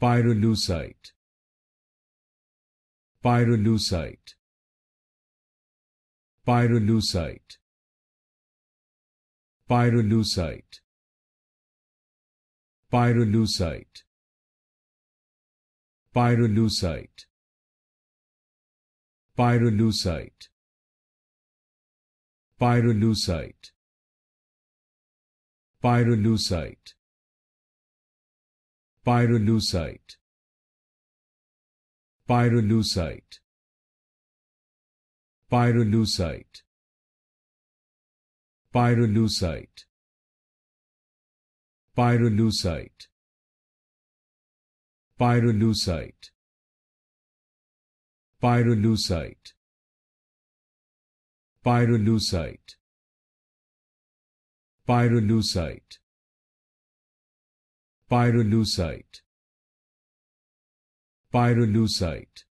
Pyrolusite. Pyrolusite. Pyrolusite. Pyrolusite. Pyrolusite. Pyrolusite. Pyrolusite. Pyrolusite. Pyrolucite Pyrolusite. Pyrolusite. Pyrolusite. Pyrolusite. Pyrolusite. Pyrolusite. Pyrolusite. Pyrolusite. Pyrolucite Pyrolusite Pyrolusite